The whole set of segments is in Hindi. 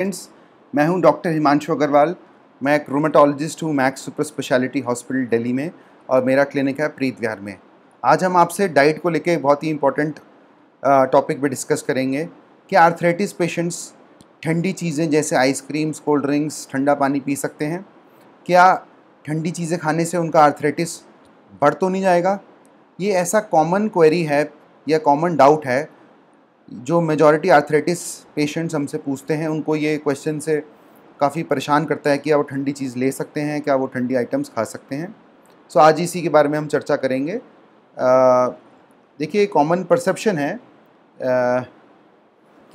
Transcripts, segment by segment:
फ्रेंड्स मैं हूं डॉक्टर हिमांशु अग्रवाल मैं एक रोमेटोलॉजिस्ट हूं Max super speciality hospital Delhi में और मेरा क्लिनिक है प्रीत विहार में आज हम आपसे डाइट को लेके बहुत ही इंपॉर्टेंट टॉपिक पर डिस्कस करेंगे कि आर्थराइटिस पेशेंट्स ठंडी चीज़ें जैसे आइसक्रीम्स कोल्ड ड्रिंक्स ठंडा पानी पी सकते हैं क्या ठंडी चीज़ें खाने से उनका आर्थराइटिस बढ़ तो नहीं जाएगा ये ऐसा कॉमन क्वेरी है या कॉमन डाउट है जो मेजॉरिटी आर्थराइटिस पेशेंट्स हमसे पूछते हैं उनको ये क्वेश्चन से काफ़ी परेशान करता है कि वो ठंडी चीज़ ले सकते हैं क्या वो ठंडी आइटम्स खा सकते हैं सो आज इसी के बारे में हम चर्चा करेंगे देखिए कॉमन परसेप्शन है आ,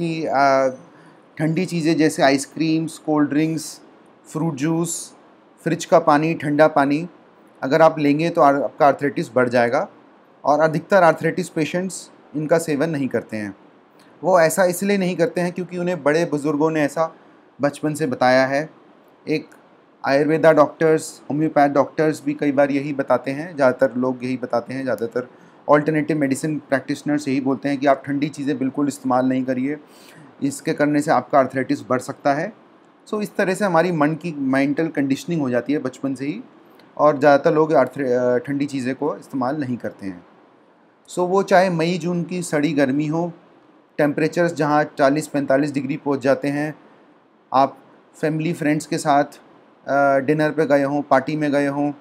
कि ठंडी चीज़ें जैसे ice creams cold drinks fruit juice fridge का पानी ठंडा पानी अगर आप लेंगे तो आपका आर्थराइटिस बढ़ जाएगा और अधिकतर आर्थराइटिस पेशेंट्स इनका सेवन नहीं करते हैं वो ऐसा इसलिए नहीं करते हैं क्योंकि उन्हें बड़े बुज़ुर्गों ने ऐसा बचपन से बताया है एक आयुर्वेदा डॉक्टर्स होम्योपैथ डॉक्टर्स भी कई बार यही बताते हैं ज़्यादातर लोग यही बताते हैं ज़्यादातर ऑल्टरनेटिव मेडिसिन प्रैक्टिशनर्स यही बोलते हैं कि आप ठंडी चीज़ें बिल्कुल इस्तेमाल नहीं करिए इसके करने से आपका अर्थराइटिस बढ़ सकता है सो so, इस तरह से हमारी मन की मेंटल कंडीशनिंग हो जाती है बचपन से ही और ज़्यादातर लोग ठंडी चीज़ें को इस्तेमाल नहीं करते हैं सो so, वो चाहे मई जून की सड़ी गर्मी हो टेम्परेचर जहाँ 40-45 डिग्री पहुँच जाते हैं आप फैमिली फ्रेंड्स के साथ डिनर पे गए हों पार्टी में गए हों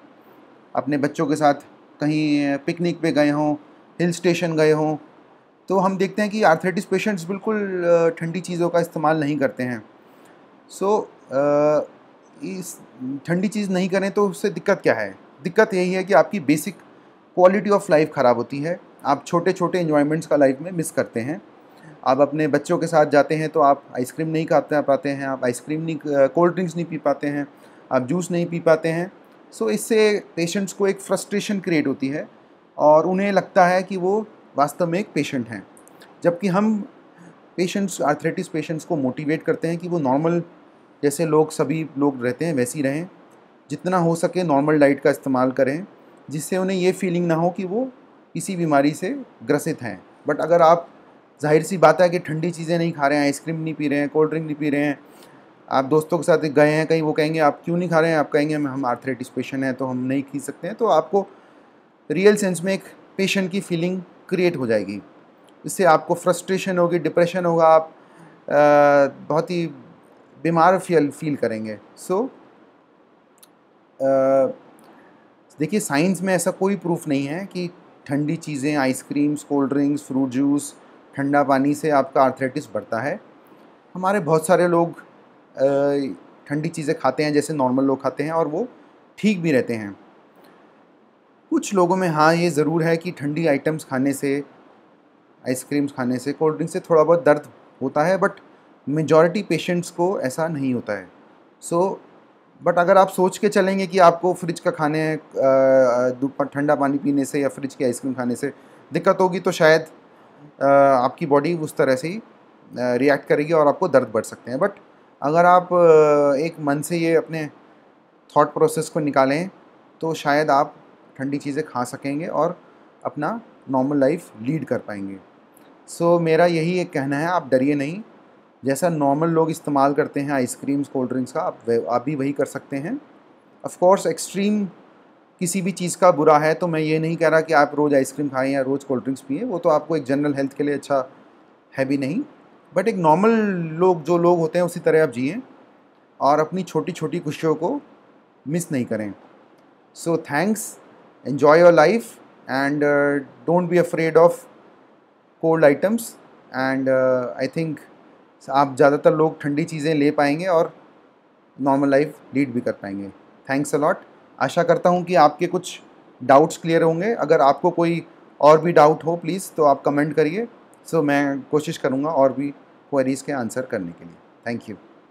अपने बच्चों के साथ कहीं पिकनिक पे गए हों हिल स्टेशन गए हों तो हम देखते हैं कि आर्थराइटिस पेशेंट्स बिल्कुल ठंडी चीज़ों का इस्तेमाल नहीं करते हैं सो so, इस ठंडी चीज़ नहीं करें तो उससे दिक्कत क्या है दिक्कत यही है कि आपकी बेसिक क्वालिटी ऑफ लाइफ ख़राब होती है आप छोटे छोटे इन्जॉयमेंट्स का लाइफ में मिस करते हैं आप अपने बच्चों के साथ जाते हैं तो आप आइसक्रीम नहीं खा पाते हैं आप आइसक्रीम नहीं कोल्ड ड्रिंक्स नहीं पी पाते हैं आप जूस नहीं पी पाते हैं सो इससे पेशेंट्स को एक फ्रस्ट्रेशन क्रिएट होती है और उन्हें लगता है कि वो वास्तव में एक पेशेंट हैं जबकि हम पेशेंट्स आर्थराइटिस पेशेंट्स को मोटिवेट करते हैं कि वो नॉर्मल जैसे लोग सभी लोग रहते हैं वैसे ही रहें जितना हो सके नॉर्मल डाइट का इस्तेमाल करें जिससे उन्हें ये फीलिंग ना हो कि वो किसी बीमारी से ग्रसित हैं बट अगर आप जाहिर सी बात है कि ठंडी चीज़ें नहीं खा रहे हैं आइसक्रीम नहीं पी रहे हैं कोल्ड ड्रिंक नहीं पी रहे हैं आप दोस्तों के साथ गए हैं कहीं वो कहेंगे आप क्यों नहीं खा रहे हैं आप कहेंगे हम आर्थराइटिस पेशेंट हैं तो हम नहीं खी सकते हैं तो आपको रियल सेंस में एक पेशेंट की फीलिंग क्रिएट हो जाएगी इससे आपको फ्रस्ट्रेशन होगी डिप्रेशन होगा आप आ, बहुत ही बीमार फील फील करेंगे सो so, देखिए साइंस में ऐसा कोई प्रूफ नहीं है कि ठंडी चीज़ें ice creams cold drinks fruit juice ठंडा पानी से आपका आर्थराइटिस बढ़ता है हमारे बहुत सारे लोग ठंडी चीज़ें खाते हैं जैसे नॉर्मल लोग खाते हैं और वो ठीक भी रहते हैं कुछ लोगों में हाँ ये ज़रूर है कि ठंडी आइटम्स खाने से आइसक्रीम्स खाने से कोल्ड ड्रिंक से थोड़ा बहुत दर्द होता है बट मेजॉरिटी पेशेंट्स को ऐसा नहीं होता है सो so, बट अगर आप सोच के चलेंगे कि आपको फ्रिज का खाने ठंडा पानी पीने से या फ्रिज की आइसक्रीम खाने से दिक्कत होगी तो शायद आपकी बॉडी उस तरह से ही रिएक्ट करेगी और आपको दर्द बढ़ सकते हैं बट अगर आप एक मन से ये अपने थॉट प्रोसेस को निकालें तो शायद आप ठंडी चीज़ें खा सकेंगे और अपना नॉर्मल लाइफ लीड कर पाएंगे सो so, मेरा यही एक कहना है आप डरिए नहीं जैसा नॉर्मल लोग इस्तेमाल करते हैं आइसक्रीम्स कोल्ड ड्रिंक्स का आप आप भी वही कर सकते हैं ऑफ़ कोर्स एक्सट्रीम किसी भी चीज़ का बुरा है तो मैं ये नहीं कह रहा कि आप रोज़ आइसक्रीम खाएँ या रोज़ कोल्ड ड्रिंक्स पिए वो तो आपको एक जनरल हेल्थ के लिए अच्छा है भी नहीं बट एक नॉर्मल लोग जो लोग होते हैं उसी तरह आप जिए और अपनी छोटी छोटी खुशियों को मिस नहीं करें so thanks enjoy your life and don't be afraid of cold items and I think आप ज़्यादातर लोग ठंडी चीज़ें ले पाएंगे और नॉर्मल लाइफ लीड भी कर पाएंगे थैंक्स अलॉट आशा करता हूँ कि आपके कुछ डाउट्स क्लियर होंगे अगर आपको कोई और भी डाउट हो प्लीज़ तो आप कमेंट करिए सो so, मैं कोशिश करूँगा और भी क्वेरीज़ के आंसर करने के लिए थैंक यू